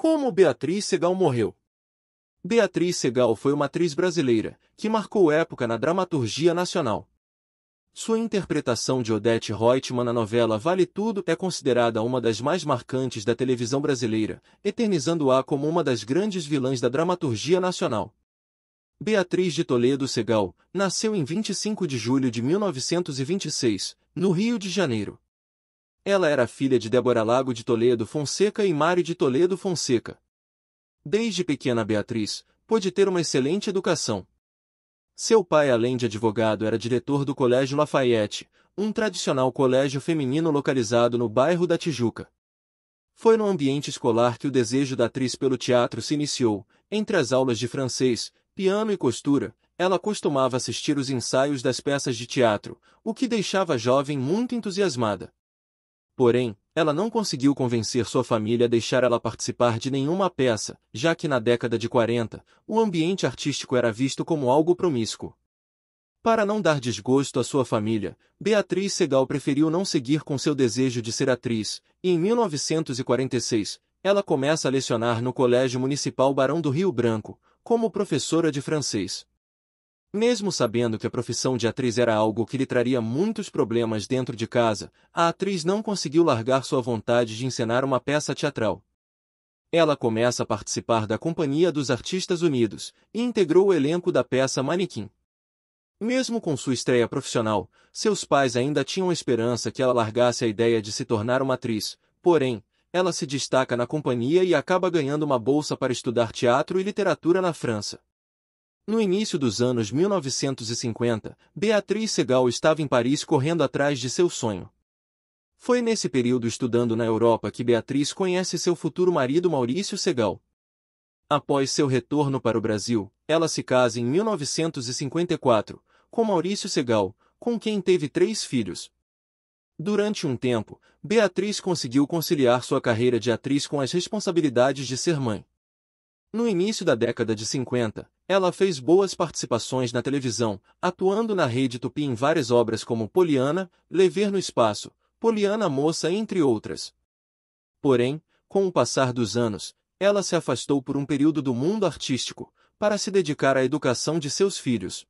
Como Beatriz Segal morreu? Beatriz Segal foi uma atriz brasileira, que marcou época na dramaturgia nacional. Sua interpretação de Odete Reutemann na novela Vale Tudo é considerada uma das mais marcantes da televisão brasileira, eternizando-a como uma das grandes vilãs da dramaturgia nacional. Beatriz de Toledo Segal nasceu em 25 de julho de 1926, no Rio de Janeiro. Ela era filha de Débora Lago de Toledo Fonseca e Mário de Toledo Fonseca. Desde pequena Beatriz, pôde ter uma excelente educação. Seu pai, além de advogado, era diretor do Colégio Lafayette, um tradicional colégio feminino localizado no bairro da Tijuca. Foi no ambiente escolar que o desejo da atriz pelo teatro se iniciou. Entre as aulas de francês, piano e costura, ela costumava assistir os ensaios das peças de teatro, o que deixava a jovem muito entusiasmada. Porém, ela não conseguiu convencer sua família a deixar ela participar de nenhuma peça, já que na década de 40, o ambiente artístico era visto como algo promíscuo. Para não dar desgosto à sua família, Beatriz Segal preferiu não seguir com seu desejo de ser atriz, e em 1946, ela começa a lecionar no Colégio Municipal Barão do Rio Branco, como professora de francês. Mesmo sabendo que a profissão de atriz era algo que lhe traria muitos problemas dentro de casa, a atriz não conseguiu largar sua vontade de encenar uma peça teatral. Ela começa a participar da Companhia dos Artistas Unidos e integrou o elenco da peça Manequim. Mesmo com sua estreia profissional, seus pais ainda tinham esperança que ela largasse a ideia de se tornar uma atriz, porém, ela se destaca na companhia e acaba ganhando uma bolsa para estudar teatro e literatura na França. No início dos anos 1950, Beatriz Segal estava em Paris correndo atrás de seu sonho. Foi nesse período estudando na Europa que Beatriz conhece seu futuro marido Maurício Segal. Após seu retorno para o Brasil, ela se casa em 1954, com Maurício Segal, com quem teve três filhos. Durante um tempo, Beatriz conseguiu conciliar sua carreira de atriz com as responsabilidades de ser mãe. No início da década de 50, ela fez boas participações na televisão, atuando na Rede Tupi em várias obras como Poliana, Lever no Espaço, Poliana Moça entre outras. Porém, com o passar dos anos, ela se afastou por um período do mundo artístico, para se dedicar à educação de seus filhos.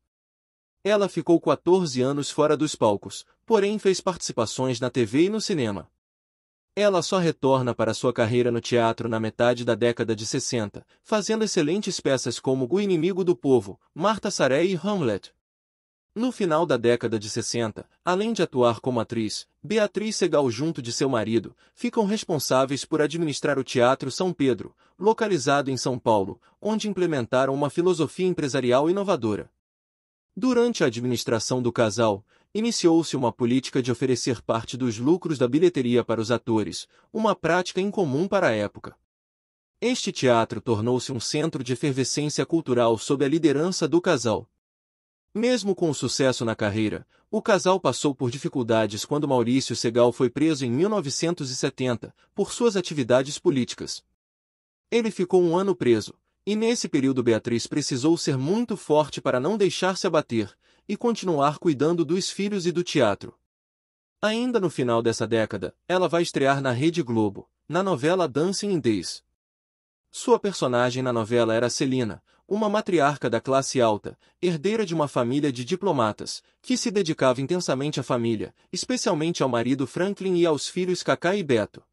Ela ficou 14 anos fora dos palcos, porém fez participações na TV e no cinema. Ela só retorna para sua carreira no teatro na metade da década de 60, fazendo excelentes peças como O Inimigo do Povo, Marta Saré e Hamlet. No final da década de 60, além de atuar como atriz, Beatriz Segal junto de seu marido, ficam responsáveis por administrar o Teatro São Pedro, localizado em São Paulo, onde implementaram uma filosofia empresarial inovadora. Durante a administração do casal, iniciou-se uma política de oferecer parte dos lucros da bilheteria para os atores, uma prática incomum para a época. Este teatro tornou-se um centro de efervescência cultural sob a liderança do casal. Mesmo com sucesso na carreira, o casal passou por dificuldades quando Maurício Segal foi preso em 1970 por suas atividades políticas. Ele ficou um ano preso, e nesse período Beatriz precisou ser muito forte para não deixar-se abater, e continuar cuidando dos filhos e do teatro. Ainda no final dessa década, ela vai estrear na Rede Globo, na novela Dancing in Days. Sua personagem na novela era Celina, uma matriarca da classe alta, herdeira de uma família de diplomatas, que se dedicava intensamente à família, especialmente ao marido Franklin e aos filhos Kaká e Beto.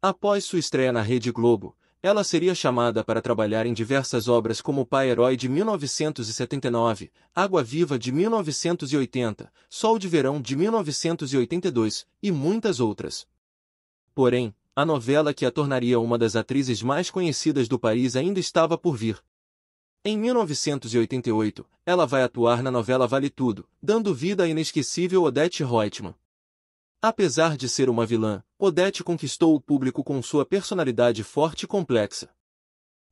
Após sua estreia na Rede Globo, ela seria chamada para trabalhar em diversas obras como Pai Herói de 1979, Água Viva de 1980, Sol de Verão de 1982 e muitas outras. Porém, a novela que a tornaria uma das atrizes mais conhecidas do país ainda estava por vir. Em 1988, ela vai atuar na novela Vale Tudo, dando vida à inesquecível Odette Reutemann. Apesar de ser uma vilã, Odete conquistou o público com sua personalidade forte e complexa.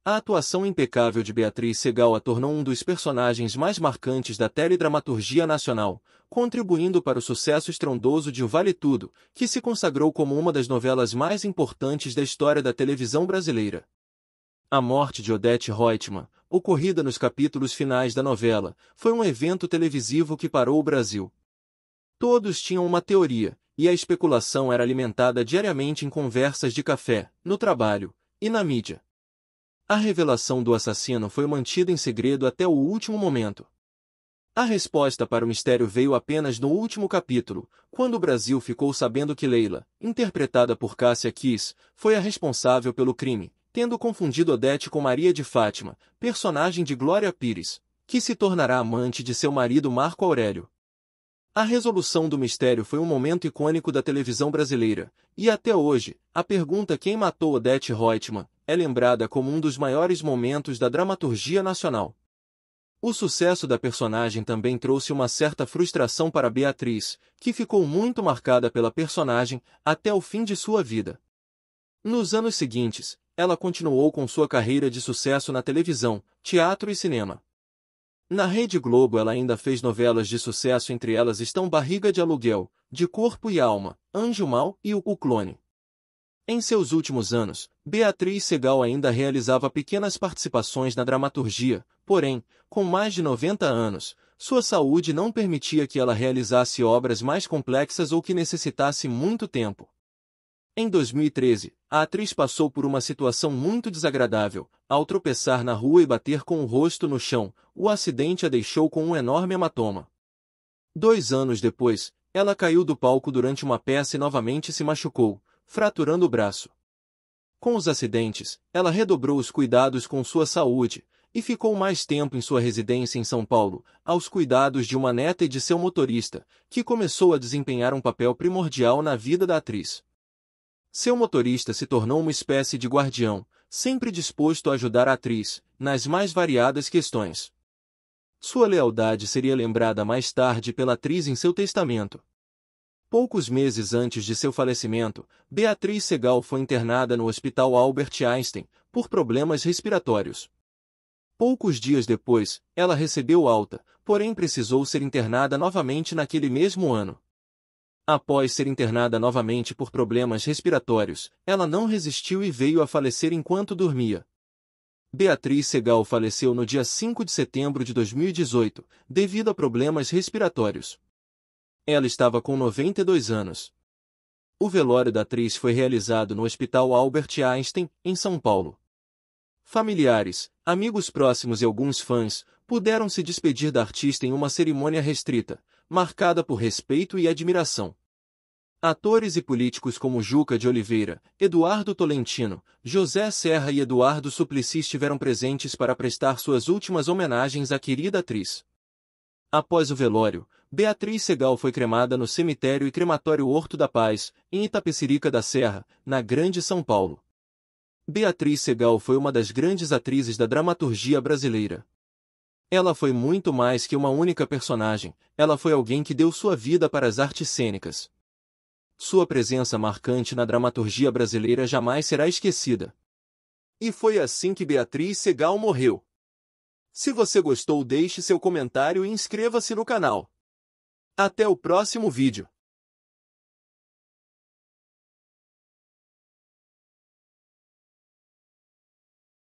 A atuação impecável de Beatriz Segal a tornou um dos personagens mais marcantes da teledramaturgia nacional, contribuindo para o sucesso estrondoso de O Vale Tudo, que se consagrou como uma das novelas mais importantes da história da televisão brasileira. A morte de Odete Reutemann, ocorrida nos capítulos finais da novela, foi um evento televisivo que parou o Brasil. Todos tinham uma teoria, e a especulação era alimentada diariamente em conversas de café, no trabalho e na mídia. A revelação do assassino foi mantida em segredo até o último momento. A resposta para o mistério veio apenas no último capítulo, quando o Brasil ficou sabendo que Leila, interpretada por Cássia Kiss, foi a responsável pelo crime, tendo confundido Odete com Maria de Fátima, personagem de Glória Pires, que se tornará amante de seu marido Marco Aurélio. A resolução do mistério foi um momento icônico da televisão brasileira, e até hoje, a pergunta quem matou Odete Reutemann é lembrada como um dos maiores momentos da dramaturgia nacional. O sucesso da personagem também trouxe uma certa frustração para Beatriz, que ficou muito marcada pela personagem até o fim de sua vida. Nos anos seguintes, ela continuou com sua carreira de sucesso na televisão, teatro e cinema. Na Rede Globo ela ainda fez novelas de sucesso entre elas estão Barriga de Aluguel, De Corpo e Alma, Anjo Mal e O Clone. Em seus últimos anos, Beatriz Segal ainda realizava pequenas participações na dramaturgia, porém, com mais de 90 anos, sua saúde não permitia que ela realizasse obras mais complexas ou que necessitasse muito tempo. Em 2013, a atriz passou por uma situação muito desagradável, ao tropeçar na rua e bater com o rosto no chão, o acidente a deixou com um enorme hematoma. Dois anos depois, ela caiu do palco durante uma peça e novamente se machucou, fraturando o braço. Com os acidentes, ela redobrou os cuidados com sua saúde e ficou mais tempo em sua residência em São Paulo, aos cuidados de uma neta e de seu motorista, que começou a desempenhar um papel primordial na vida da atriz. Seu motorista se tornou uma espécie de guardião, sempre disposto a ajudar a atriz, nas mais variadas questões. Sua lealdade seria lembrada mais tarde pela atriz em seu testamento. Poucos meses antes de seu falecimento, Beatriz Segal foi internada no Hospital Albert Einstein por problemas respiratórios. Poucos dias depois, ela recebeu alta, porém precisou ser internada novamente naquele mesmo ano. Após ser internada novamente por problemas respiratórios, ela não resistiu e veio a falecer enquanto dormia. Beatriz Segal faleceu no dia 5 de setembro de 2018, devido a problemas respiratórios. Ela estava com 92 anos. O velório da atriz foi realizado no Hospital Albert Einstein, em São Paulo. Familiares, amigos próximos e alguns fãs puderam se despedir da artista em uma cerimônia restrita, marcada por respeito e admiração. Atores e políticos como Juca de Oliveira, Eduardo Tolentino, José Serra e Eduardo Suplicy estiveram presentes para prestar suas últimas homenagens à querida atriz. Após o velório, Beatriz Segal foi cremada no cemitério e crematório Horto da Paz, em Itapecerica da Serra, na Grande São Paulo. Beatriz Segal foi uma das grandes atrizes da dramaturgia brasileira. Ela foi muito mais que uma única personagem, ela foi alguém que deu sua vida para as artes cênicas sua presença marcante na dramaturgia brasileira jamais será esquecida. E foi assim que Beatriz Segal morreu. Se você gostou, deixe seu comentário e inscreva-se no canal. Até o próximo vídeo.